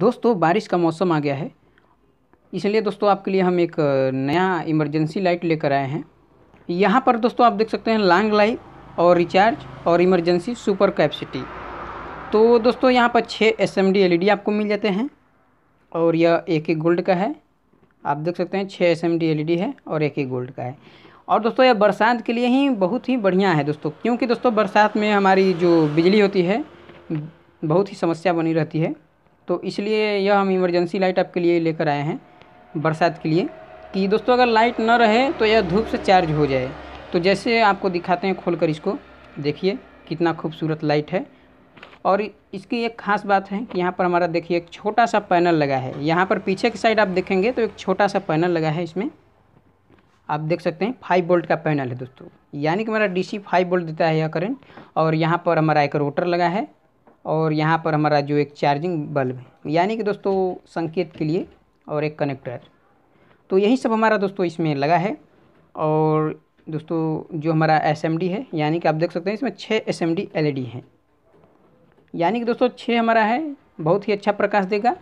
दोस्तों बारिश का मौसम आ गया है इसलिए दोस्तों आपके लिए हम एक नया इमरजेंसी लाइट लेकर आए हैं यहाँ पर दोस्तों आप देख सकते हैं लॉन्ग लाइफ और रिचार्ज और इमरजेंसी सुपर कैपेसिटी तो दोस्तों यहाँ पर छः एस एम आपको मिल जाते हैं और यह एक ही गोल्ड का है आप देख सकते हैं छः एस एम है और एक ही गोल्ड का है और दोस्तों यह बरसात के लिए ही बहुत ही बढ़िया है दोस्तों क्योंकि दोस्तों बरसात में हमारी जो बिजली होती है बहुत ही समस्या बनी रहती है तो इसलिए यह हम इमरजेंसी लाइट आपके लिए लेकर आए हैं बरसात के लिए कि दोस्तों अगर लाइट न रहे तो यह धूप से चार्ज हो जाए तो जैसे आपको दिखाते हैं खोलकर इसको देखिए कितना खूबसूरत लाइट है और इसकी एक खास बात है कि यहाँ पर हमारा देखिए एक छोटा सा पैनल लगा है यहाँ पर पीछे की साइड आप देखेंगे तो एक छोटा सा पैनल लगा है इसमें आप देख सकते हैं फाइव बोल्ट का पैनल है दोस्तों यानी कि मेरा डीसी फाइव बोल्ट देता है यह करंट और यहाँ पर हमारा एक रोटर लगा है और यहाँ पर हमारा जो एक चार्जिंग बल्ब है यानी कि दोस्तों संकेत के लिए और एक कनेक्टर तो यही सब हमारा दोस्तों इसमें लगा है और दोस्तों जो हमारा एस है यानी कि आप देख सकते हैं इसमें छः एस एम डी हैं यानी कि दोस्तों छः हमारा है बहुत ही अच्छा प्रकाश देगा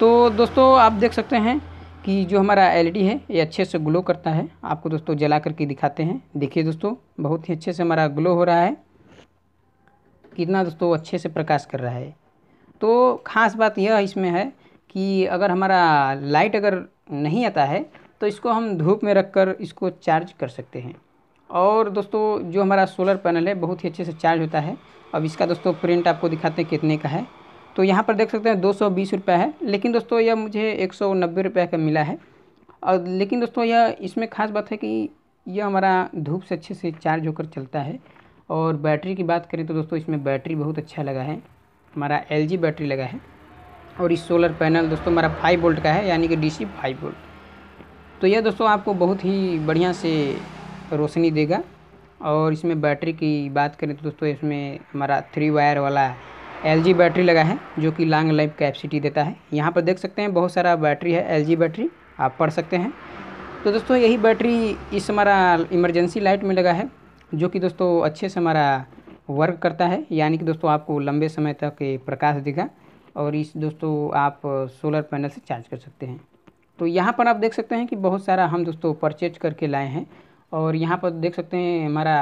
तो दोस्तों आप देख सकते हैं कि जो हमारा एलईडी e है ये अच्छे से ग्लो करता है आपको दोस्तों जला करके दिखाते हैं देखिए दोस्तों बहुत ही अच्छे से हमारा ग्लो हो रहा है कितना दोस्तों अच्छे से प्रकाश कर रहा है तो ख़ास बात यह इसमें है कि अगर हमारा लाइट अगर नहीं आता है तो इसको हम धूप में रख कर इसको चार्ज कर सकते हैं और दोस्तों जो हमारा सोलर पैनल है बहुत ही अच्छे से चार्ज होता है अब इसका दोस्तों प्रिंट आपको दिखाते हैं कितने का है तो यहाँ पर देख सकते हैं दो सौ बीस रुपये है लेकिन दोस्तों यह मुझे एक सौ नब्बे रुपये का मिला है और लेकिन दोस्तों यह इसमें ख़ास बात है कि यह हमारा धूप से अच्छे से चार्ज होकर चलता है और बैटरी की बात करें तो दोस्तों इसमें बैटरी बहुत अच्छा लगा है हमारा एल बैटरी लगा है और इस सोलर पैनल दोस्तों हमारा फाइव वोल्ट का है यानी कि डी सी फाइव वोल्ट तो यह दोस्तों आपको बहुत ही बढ़िया से रोशनी देगा और इसमें बैटरी की बात करें तो दोस्तों इसमें हमारा थ्री वायर वाला एल बैटरी लगा है जो कि लॉन्ग लाइफ कैपेसिटी देता है यहाँ पर देख सकते हैं बहुत सारा बैटरी है एल बैटरी आप पढ़ सकते हैं तो दोस्तों यही बैटरी इस हमारा इमरजेंसी लाइट में लगा है जो कि दोस्तों अच्छे से हमारा वर्क करता है यानी कि दोस्तों आपको लंबे समय तक प्रकाश देगा और इस दोस्तों आप सोलर पैनल से चार्ज कर सकते हैं तो यहाँ पर आप देख सकते हैं कि बहुत सारा हम दोस्तों परचेज करके लाए हैं और यहाँ पर देख सकते हैं हमारा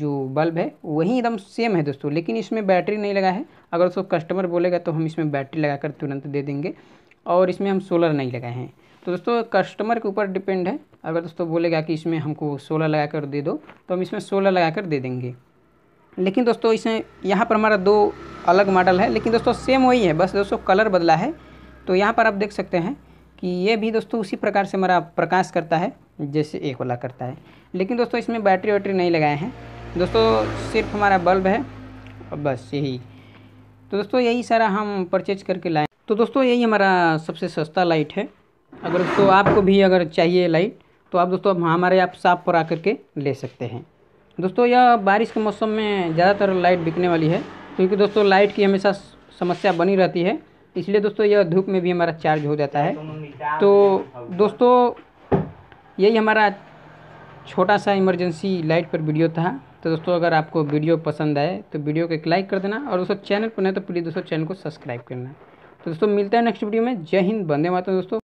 जो बल्ब है वही एकदम सेम है दोस्तों लेकिन इसमें बैटरी नहीं लगा है अगर दोस्तों कस्टमर बोलेगा तो हम इसमें बैटरी लगा कर तुरंत दे देंगे और इसमें हम सोलर नहीं लगाए हैं तो दोस्तों कस्टमर के ऊपर डिपेंड है अगर दोस्तों बोलेगा कि इसमें हमको सोलर लगा कर दे दो तो हम इसमें सोलर लगा कर दे देंगे लेकिन दोस्तों इसमें यहाँ पर हमारा दो अलग मॉडल है लेकिन दोस्तों सेम वही है बस दोस्तों कलर बदला है तो यहाँ पर आप देख सकते हैं कि ये भी दोस्तों उसी प्रकार से हमारा प्रकाश करता है जैसे एक वाला करता है लेकिन दोस्तों इसमें बैटरी वैटरी नहीं लगाए हैं दोस्तों सिर्फ हमारा बल्ब है बस यही तो दोस्तों यही सारा हम परचेज करके लाए तो दोस्तों यही हमारा सबसे सस्ता लाइट है अगर तो आपको भी अगर चाहिए लाइट तो आप दोस्तों हमारे आप शॉप पर आकर के ले सकते हैं दोस्तों यह बारिश के मौसम में ज़्यादातर लाइट बिकने वाली है क्योंकि दोस्तों लाइट की हमेशा समस्या बनी रहती है इसलिए दोस्तों यह धूप में भी हमारा चार्ज हो जाता है तो दोस्तों यही हमारा छोटा सा इमरजेंसी लाइट पर वीडियो था तो दोस्तों अगर आपको वीडियो पसंद आए तो वीडियो को एक लाइक कर देना और दोस्तों चैनल पर नहीं तो प्लीज़ दोस्तों चैनल को सब्सक्राइब करना तो दोस्तों मिलता है नेक्स्ट वीडियो में जय हिंद बंदे माता दोस्तों